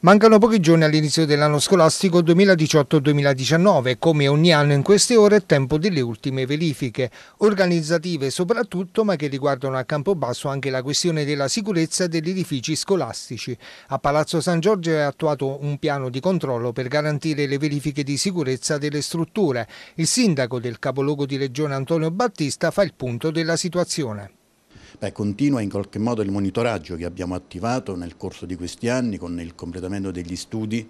Mancano pochi giorni all'inizio dell'anno scolastico 2018-2019, come ogni anno in queste ore è tempo delle ultime verifiche, organizzative soprattutto, ma che riguardano a campo basso anche la questione della sicurezza degli edifici scolastici. A Palazzo San Giorgio è attuato un piano di controllo per garantire le verifiche di sicurezza delle strutture. Il sindaco del capoluogo di regione Antonio Battista fa il punto della situazione. Beh, continua in qualche modo il monitoraggio che abbiamo attivato nel corso di questi anni con il completamento degli studi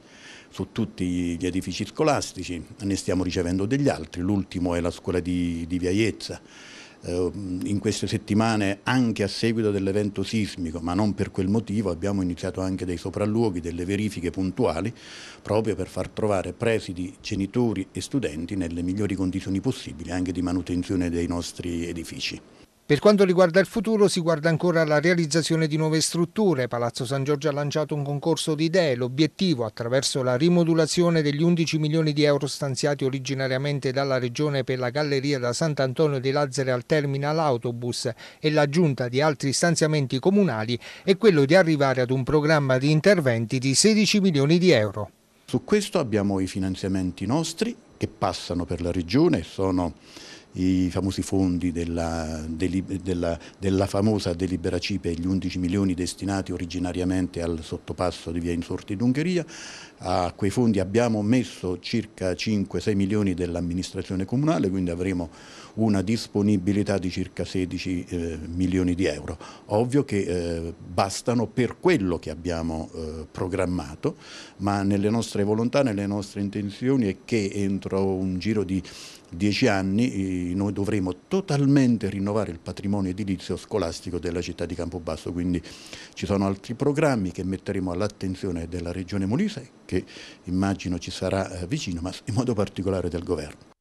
su tutti gli edifici scolastici, ne stiamo ricevendo degli altri, l'ultimo è la scuola di, di Viaiezza. Eh, in queste settimane, anche a seguito dell'evento sismico, ma non per quel motivo, abbiamo iniziato anche dei sopralluoghi, delle verifiche puntuali, proprio per far trovare presidi, genitori e studenti nelle migliori condizioni possibili anche di manutenzione dei nostri edifici. Per quanto riguarda il futuro si guarda ancora alla realizzazione di nuove strutture. Palazzo San Giorgio ha lanciato un concorso di idee. L'obiettivo, attraverso la rimodulazione degli 11 milioni di euro stanziati originariamente dalla Regione per la galleria da Sant'Antonio di Lazzare al terminal autobus e l'aggiunta di altri stanziamenti comunali, è quello di arrivare ad un programma di interventi di 16 milioni di euro. Su questo abbiamo i finanziamenti nostri che passano per la Regione, e sono i famosi fondi della, della, della famosa delibera CIPE, gli 11 milioni destinati originariamente al sottopasso di via Insorti d'Ungheria, a quei fondi abbiamo messo circa 5-6 milioni dell'amministrazione comunale, quindi avremo una disponibilità di circa 16 eh, milioni di euro. Ovvio che eh, bastano per quello che abbiamo eh, programmato, ma nelle nostre volontà, nelle nostre intenzioni è che entro un giro di 10 anni noi dovremo totalmente rinnovare il patrimonio edilizio scolastico della città di Campobasso, quindi ci sono altri programmi che metteremo all'attenzione della Regione Molise che immagino ci sarà eh, vicino, ma in modo particolare del Governo.